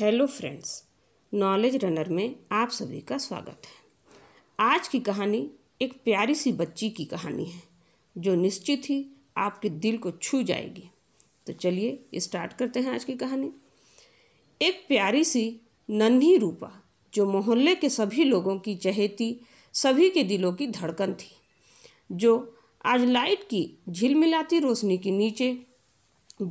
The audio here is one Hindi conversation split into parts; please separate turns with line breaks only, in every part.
हेलो फ्रेंड्स नॉलेज रनर में आप सभी का स्वागत है आज की कहानी एक प्यारी सी बच्ची की कहानी है जो निश्चित ही आपके दिल को छू जाएगी तो चलिए स्टार्ट करते हैं आज की कहानी एक प्यारी सी नन्ही रूपा जो मोहल्ले के सभी लोगों की चहेती सभी के दिलों की धड़कन थी जो आज लाइट की झिलमिलाती रोशनी के नीचे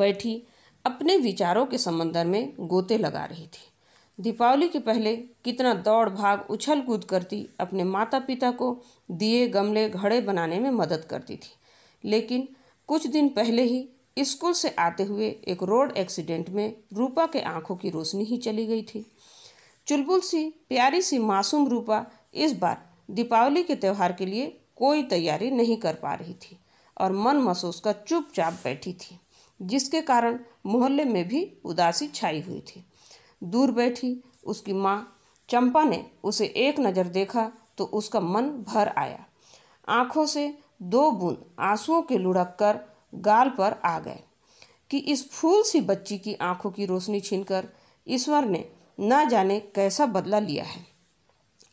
बैठी अपने विचारों के समंदर में गोते लगा रही थी दीपावली के पहले कितना दौड़ भाग उछल कूद करती अपने माता पिता को दिए गमले घड़े बनाने में मदद करती थी लेकिन कुछ दिन पहले ही स्कूल से आते हुए एक रोड एक्सीडेंट में रूपा के आंखों की रोशनी ही चली गई थी चुलबुल सी प्यारी सी मासूम रूपा इस बार दीपावली के त्यौहार के लिए कोई तैयारी नहीं कर पा रही थी और मन महसूस कर चुपचाप बैठी थी जिसके कारण मोहल्ले में भी उदासी छाई हुई थी दूर बैठी उसकी माँ चंपा ने उसे एक नज़र देखा तो उसका मन भर आया आंखों से दो बूंद आंसुओं के लुढ़क कर गाल पर आ गए कि इस फूल सी बच्ची की आंखों की रोशनी छीनकर ईश्वर ने न जाने कैसा बदला लिया है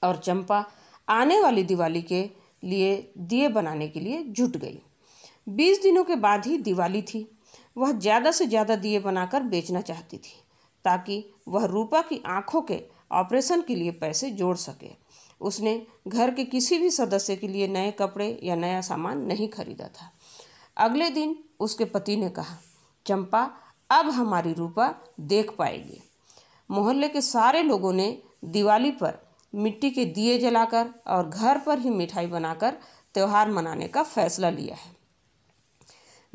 और चंपा आने वाली दिवाली के लिए दिए बनाने के लिए जुट गई बीस दिनों के बाद ही दिवाली थी वह ज़्यादा से ज़्यादा दिए बनाकर बेचना चाहती थी ताकि वह रूपा की आंखों के ऑपरेशन के लिए पैसे जोड़ सके उसने घर के किसी भी सदस्य के लिए नए कपड़े या नया सामान नहीं खरीदा था अगले दिन उसके पति ने कहा चंपा अब हमारी रूपा देख पाएगी मोहल्ले के सारे लोगों ने दिवाली पर मिट्टी के दिए जलाकर और घर पर ही मिठाई बनाकर त्यौहार मनाने का फैसला लिया है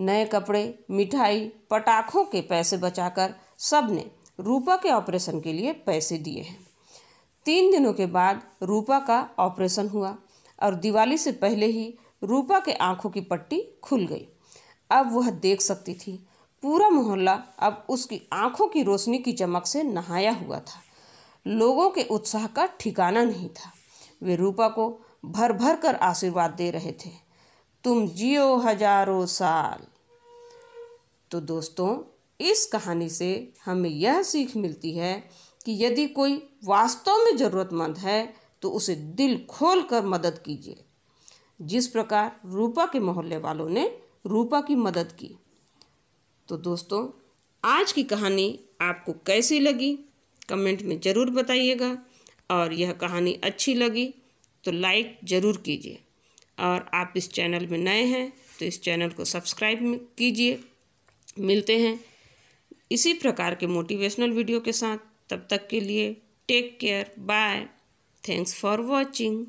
नए कपड़े मिठाई पटाखों के पैसे बचाकर सब ने रूपा के ऑपरेशन के लिए पैसे दिए हैं तीन दिनों के बाद रूपा का ऑपरेशन हुआ और दिवाली से पहले ही रूपा के आंखों की पट्टी खुल गई अब वह देख सकती थी पूरा मोहल्ला अब उसकी आंखों की रोशनी की चमक से नहाया हुआ था लोगों के उत्साह का ठिकाना नहीं था वे रूपा को भर भर कर आशीर्वाद दे रहे थे तुम जियो हजारों साल तो दोस्तों इस कहानी से हमें यह सीख मिलती है कि यदि कोई वास्तव में ज़रूरतमंद है तो उसे दिल खोल कर मदद कीजिए जिस प्रकार रूपा के मोहल्ले वालों ने रूपा की मदद की तो दोस्तों आज की कहानी आपको कैसी लगी कमेंट में ज़रूर बताइएगा और यह कहानी अच्छी लगी तो लाइक ज़रूर कीजिए और आप इस चैनल में नए हैं तो इस चैनल को सब्सक्राइब कीजिए मिलते हैं इसी प्रकार के मोटिवेशनल वीडियो के साथ तब तक के लिए take care bye thanks for watching